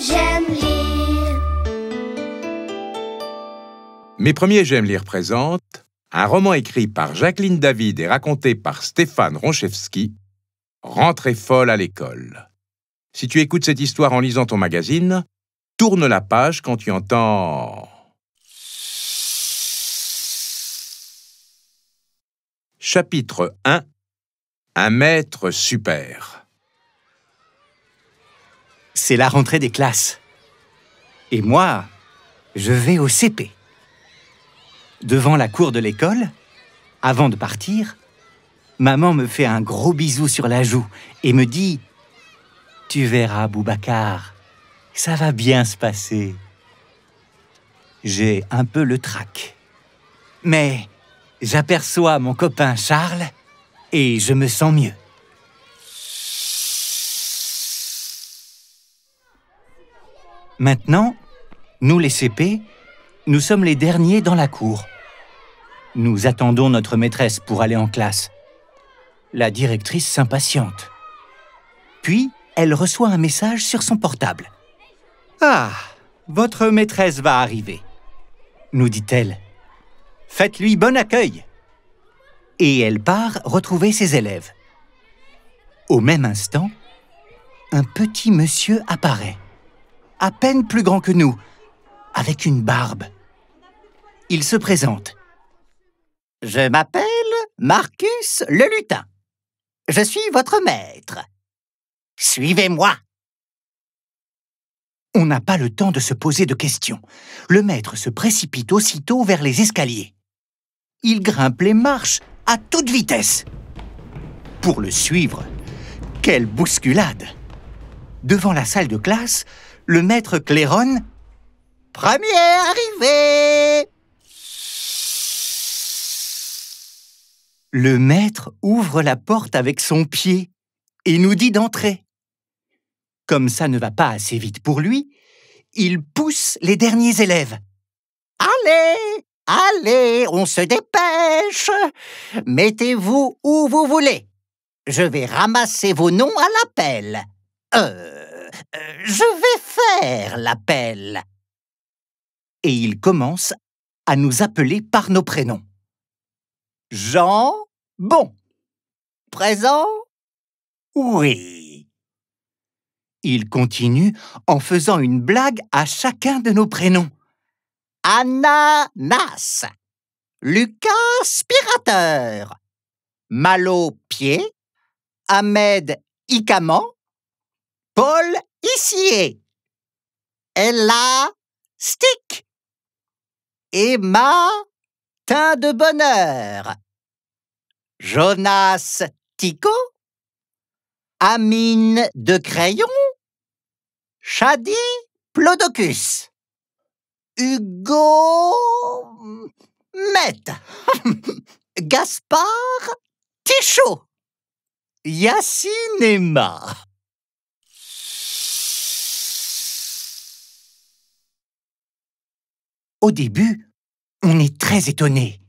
j'aime lire. Mes premiers j'aime lire présentent un roman écrit par Jacqueline David et raconté par Stéphane Ronchevski, Rentrer folle à l'école. Si tu écoutes cette histoire en lisant ton magazine, tourne la page quand tu entends... Chapitre 1 Un maître super c'est la rentrée des classes. Et moi, je vais au CP. Devant la cour de l'école, avant de partir, maman me fait un gros bisou sur la joue et me dit « Tu verras, Boubacar, ça va bien se passer. » J'ai un peu le trac. Mais j'aperçois mon copain Charles et je me sens mieux. Maintenant, nous les CP, nous sommes les derniers dans la cour. Nous attendons notre maîtresse pour aller en classe. La directrice s'impatiente. Puis, elle reçoit un message sur son portable. « Ah, votre maîtresse va arriver !» nous dit-elle. « Faites-lui bon accueil !» Et elle part retrouver ses élèves. Au même instant, un petit monsieur apparaît à peine plus grand que nous, avec une barbe. Il se présente. Je m'appelle Marcus le lutin. Je suis votre maître. Suivez-moi. On n'a pas le temps de se poser de questions. Le maître se précipite aussitôt vers les escaliers. Il grimpe les marches à toute vitesse. Pour le suivre, quelle bousculade Devant la salle de classe, le maître claironne. « Premier arrivé Le maître ouvre la porte avec son pied et nous dit d'entrer. Comme ça ne va pas assez vite pour lui, il pousse les derniers élèves. Allez, allez, on se dépêche. Mettez-vous où vous voulez. Je vais ramasser vos noms à l'appel. Euh je vais faire l'appel. Et il commence à nous appeler par nos prénoms. Jean, bon. Présent, oui. Il continue en faisant une blague à chacun de nos prénoms. Ananas, Lucas Spirateur, Malo Pied, Ahmed Icaman, Paul ici Stick, Emma teint de bonheur. Jonas Tico. Amine de crayon. Shadi Plodocus. Hugo Met. Gaspard Tichot. Yacine Au début, on est très étonné.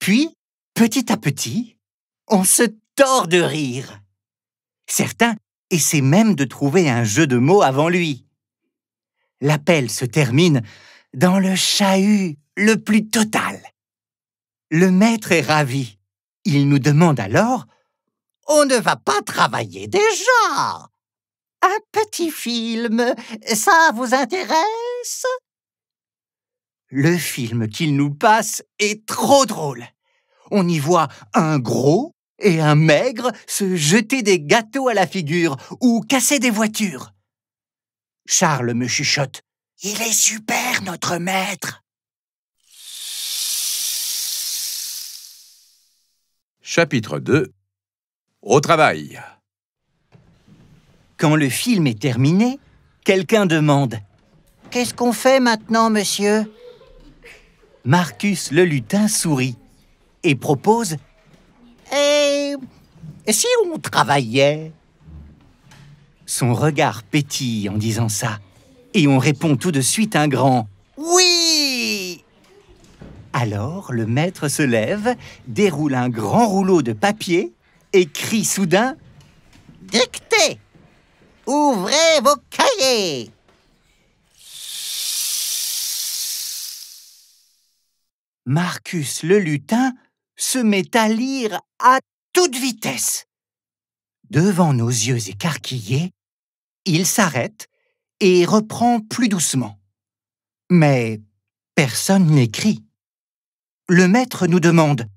Puis, petit à petit, on se tord de rire. Certains essaient même de trouver un jeu de mots avant lui. L'appel se termine dans le chahut le plus total. Le maître est ravi. Il nous demande alors On ne va pas travailler déjà Un petit film, ça vous intéresse le film qu'il nous passe est trop drôle. On y voit un gros et un maigre se jeter des gâteaux à la figure ou casser des voitures. Charles me chuchote. Il est super, notre maître. Chapitre 2 Au travail Quand le film est terminé, quelqu'un demande ⁇ Qu'est-ce qu'on fait maintenant, monsieur ?⁇ Marcus le lutin sourit et propose Et eh, si on travaillait Son regard pétille en disant ça, et on répond tout de suite un grand Oui Alors le maître se lève, déroule un grand rouleau de papier et crie soudain Dictez Ouvrez vos cahiers Marcus le lutin se met à lire à toute vitesse. Devant nos yeux écarquillés, il s'arrête et reprend plus doucement. Mais personne n'écrit. Le maître nous demande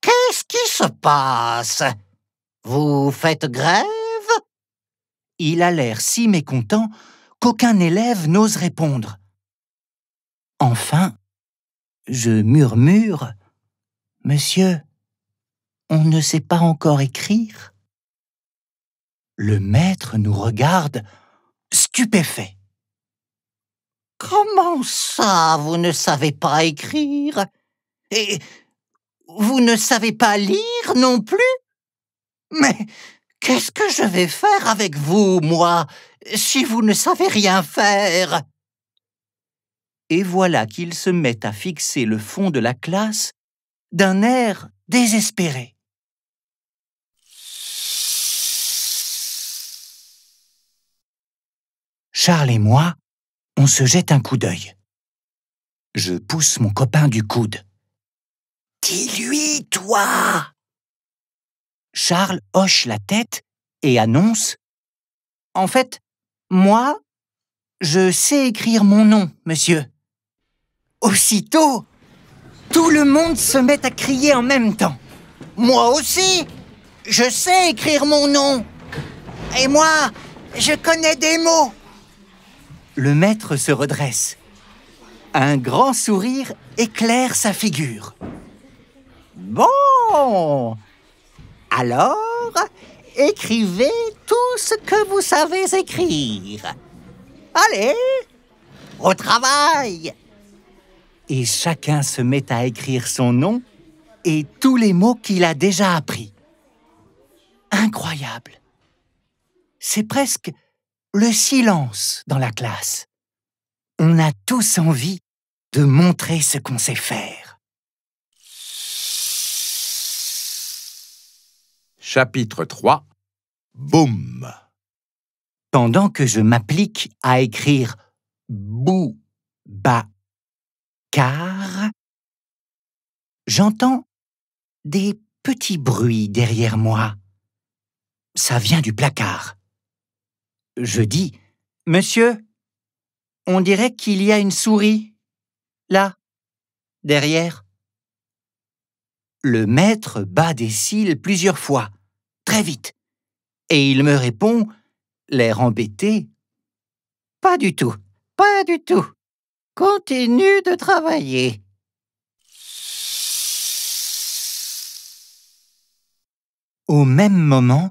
Qu'est-ce qui se passe Vous faites grève Il a l'air si mécontent qu'aucun élève n'ose répondre. Enfin, je murmure Monsieur, on ne sait pas encore écrire Le maître nous regarde stupéfait. Comment ça, vous ne savez pas écrire Et vous ne savez pas lire non plus Mais qu'est-ce que je vais faire avec vous, moi, si vous ne savez rien faire et voilà qu'il se met à fixer le fond de la classe d'un air désespéré. Charles et moi, on se jette un coup d'œil. Je pousse mon copain du coude. Dis-lui, toi Charles hoche la tête et annonce En fait, moi, je sais écrire mon nom, monsieur. Aussitôt, tout le monde se met à crier en même temps. Moi aussi, je sais écrire mon nom. Et moi, je connais des mots. Le maître se redresse. Un grand sourire éclaire sa figure. Bon Alors, écrivez tout ce que vous savez écrire. Allez, au travail et chacun se met à écrire son nom et tous les mots qu'il a déjà appris. Incroyable. C'est presque le silence dans la classe. On a tous envie de montrer ce qu'on sait faire. Chapitre 3 Boum Pendant que je m'applique à écrire bou, ba, car j'entends des petits bruits derrière moi. Ça vient du placard. Je dis Monsieur, on dirait qu'il y a une souris, là, derrière. Le maître bat des cils plusieurs fois, très vite, et il me répond, l'air embêté Pas du tout, pas du tout. Continue de travailler. Au même moment,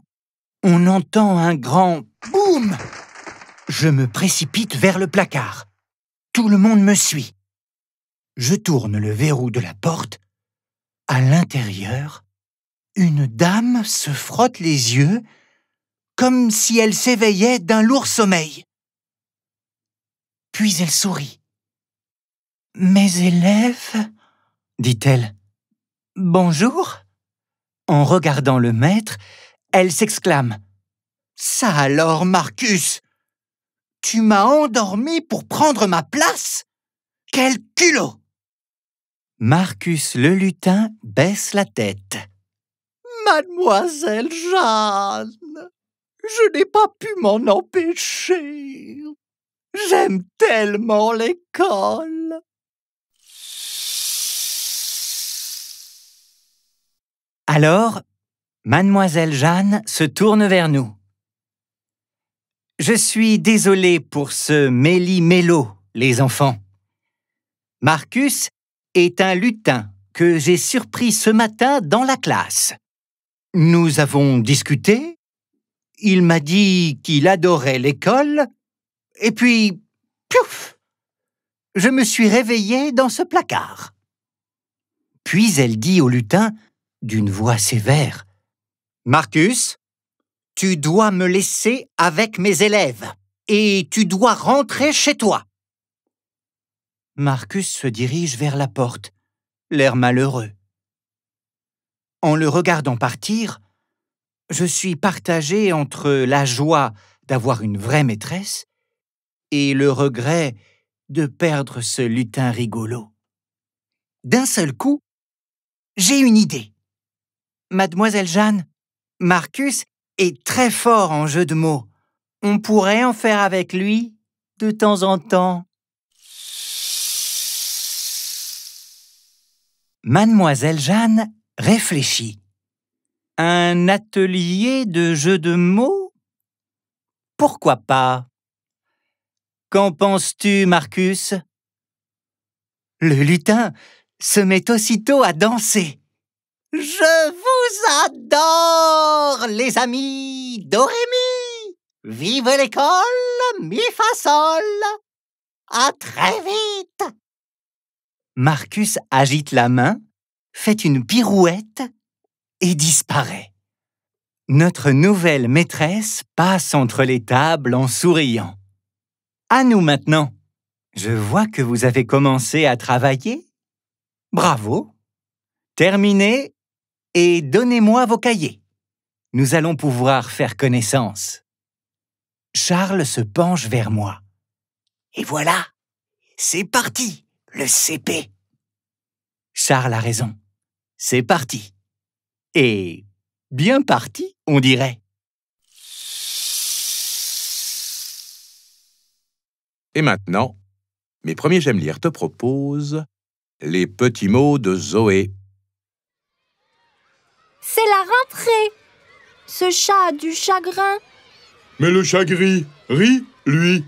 on entend un grand boum. Je me précipite vers le placard. Tout le monde me suit. Je tourne le verrou de la porte. À l'intérieur, une dame se frotte les yeux comme si elle s'éveillait d'un lourd sommeil. Puis elle sourit. Mes élèves dit-elle. Bonjour En regardant le maître, elle s'exclame. Ça alors, Marcus Tu m'as endormi pour prendre ma place Quel culot Marcus le lutin baisse la tête. Mademoiselle Jeanne, je n'ai pas pu m'en empêcher. J'aime tellement l'école. Alors, mademoiselle Jeanne se tourne vers nous. Je suis désolé pour ce méli-mélo, les enfants. Marcus est un lutin que j'ai surpris ce matin dans la classe. Nous avons discuté. Il m'a dit qu'il adorait l'école. Et puis, piouf Je me suis réveillée dans ce placard. Puis elle dit au lutin d'une voix sévère. Marcus, tu dois me laisser avec mes élèves et tu dois rentrer chez toi. Marcus se dirige vers la porte, l'air malheureux. En le regardant partir, je suis partagé entre la joie d'avoir une vraie maîtresse et le regret de perdre ce lutin rigolo. D'un seul coup, j'ai une idée. Mademoiselle Jeanne, Marcus est très fort en jeu de mots. On pourrait en faire avec lui de temps en temps. Mademoiselle Jeanne réfléchit. Un atelier de jeu de mots Pourquoi pas Qu'en penses-tu, Marcus Le lutin se met aussitôt à danser. Je adore, les amis Dorémy Vive l'école, mi fa sol À très vite Marcus agite la main, fait une pirouette et disparaît. Notre nouvelle maîtresse passe entre les tables en souriant. À nous maintenant Je vois que vous avez commencé à travailler. Bravo Terminé et donnez-moi vos cahiers. Nous allons pouvoir faire connaissance. Charles se penche vers moi. Et voilà, c'est parti, le CP. Charles a raison. C'est parti. Et bien parti, on dirait. Et maintenant, mes premiers j'aime lire te proposent les petits mots de Zoé c'est la rentrée. Ce chat a du chagrin. Mais le chat gris rit, lui.